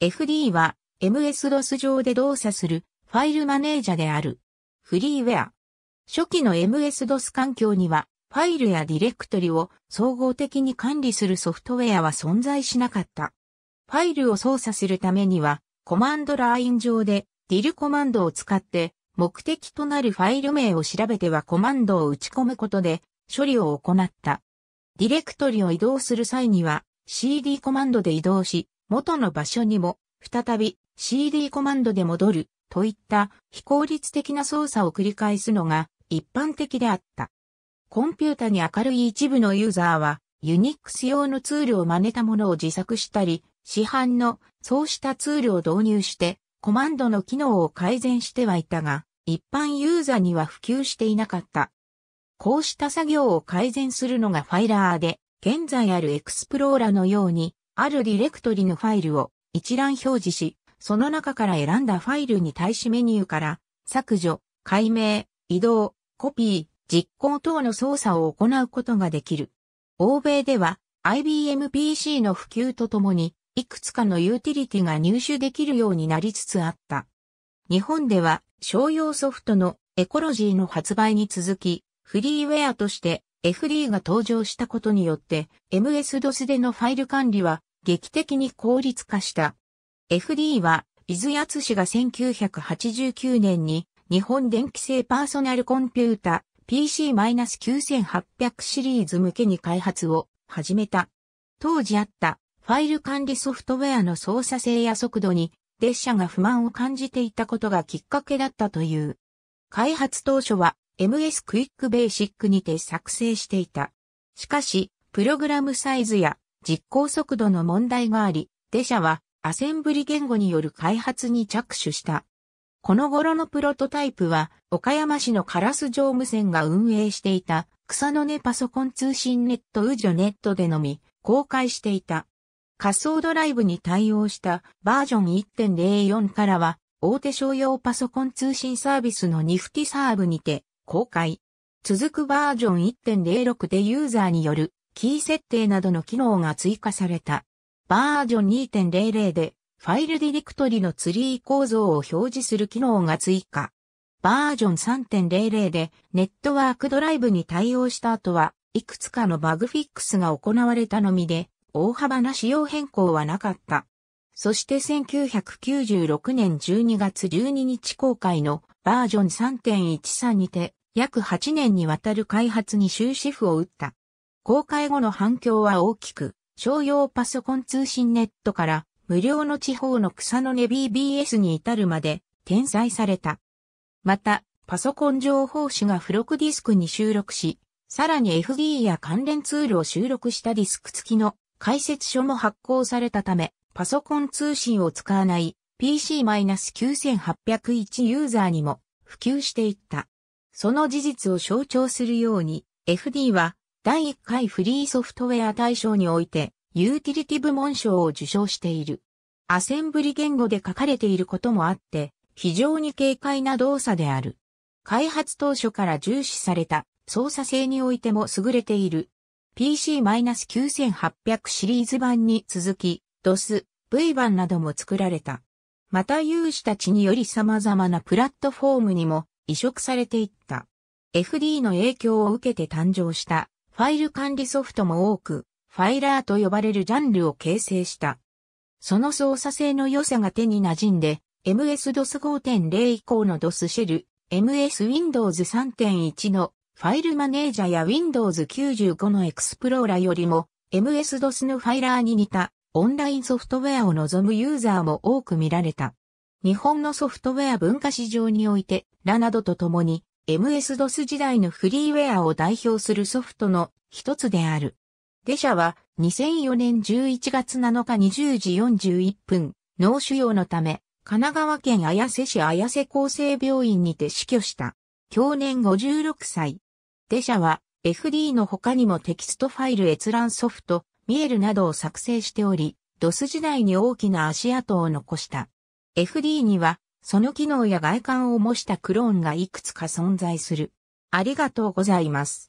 FD は MS-DOS 上で動作するファイルマネージャである。フリーウェア。初期の MS-DOS 環境にはファイルやディレクトリを総合的に管理するソフトウェアは存在しなかった。ファイルを操作するためにはコマンドライン上でディルコマンドを使って目的となるファイル名を調べてはコマンドを打ち込むことで処理を行った。ディレクトリを移動する際には CD コマンドで移動し、元の場所にも、再び CD コマンドで戻る、といった非効率的な操作を繰り返すのが一般的であった。コンピュータに明るい一部のユーザーは、Unix 用のツールを真似たものを自作したり、市販のそうしたツールを導入して、コマンドの機能を改善してはいたが、一般ユーザーには普及していなかった。こうした作業を改善するのがファイラーで、現在あるエクスプローラのようにあるディレクトリのファイルを一覧表示し、その中から選んだファイルに対しメニューから削除、解明、移動、コピー、実行等の操作を行うことができる。欧米では IBM PC の普及とともに、いくつかのユーティリティが入手できるようになりつつあった。日本では商用ソフトのエコロジーの発売に続き、フリーウェアとして FD が登場したことによって MS-DOS でのファイル管理は劇的に効率化した。FD は、伊豆ツ氏が1989年に日本電気製パーソナルコンピュータ PC-9800 シリーズ向けに開発を始めた。当時あったファイル管理ソフトウェアの操作性や速度に列車が不満を感じていたことがきっかけだったという。開発当初は MS クイックベーシックにて作成していた。しかし、プログラムサイズや実行速度の問題があり、デシャはアセンブリ言語による開発に着手した。この頃のプロトタイプは、岡山市のカラス乗務船が運営していた、草の根パソコン通信ネットウジョネットでのみ、公開していた。仮想ドライブに対応したバージョン1.04からは、大手商用パソコン通信サービスのニフティサーブにて公開。続くバージョン1.06でユーザーによるキー設定などの機能が追加された。バージョン2.00でファイルディレクトリのツリー構造を表示する機能が追加。バージョン3.00でネットワークドライブに対応した後は、いくつかのバグフィックスが行われたのみで、大幅な仕様変更はなかった。そして1996年12月12日公開のバージョン3.13にて、約8年にわたる開発に終止符を打った。公開後の反響は大きく、商用パソコン通信ネットから無料の地方の草の根 BBS に至るまで転載された。また、パソコン情報誌が付録ディスクに収録し、さらに FD や関連ツールを収録したディスク付きの解説書も発行されたため、パソコン通信を使わない PC-9801 ユーザーにも普及していった。その事実を象徴するように、FD は第1回フリーソフトウェア大賞において、ユーティリティ部門賞を受賞している。アセンブリ言語で書かれていることもあって、非常に軽快な動作である。開発当初から重視された操作性においても優れている。PC-9800 シリーズ版に続き、DOS、V 版なども作られた。また有志たちにより様々なプラットフォームにも移植されていった。FD の影響を受けて誕生したファイル管理ソフトも多く、ファイラーと呼ばれるジャンルを形成した。その操作性の良さが手に馴染んで、MS-DOS 5.0以降の DOS シェル、MS Windows 3.1のファイルマネージャーや Windows 95のエクスプローラよりも MS-DOS のファイラーに似たオンラインソフトウェアを望むユーザーも多く見られた。日本のソフトウェア文化市場において、ラなどと共に MS-DOS 時代のフリーウェアを代表するソフトの一つである。デシャは2004年11月7日20時41分、脳腫瘍のため、神奈川県綾瀬市綾瀬厚生病院にて死去した。去年56歳。デシャは FD の他にもテキストファイル閲覧ソフト、ミエルなどを作成しており、DOS 時代に大きな足跡を残した。FD にはその機能や外観を模したクローンがいくつか存在する。ありがとうございます。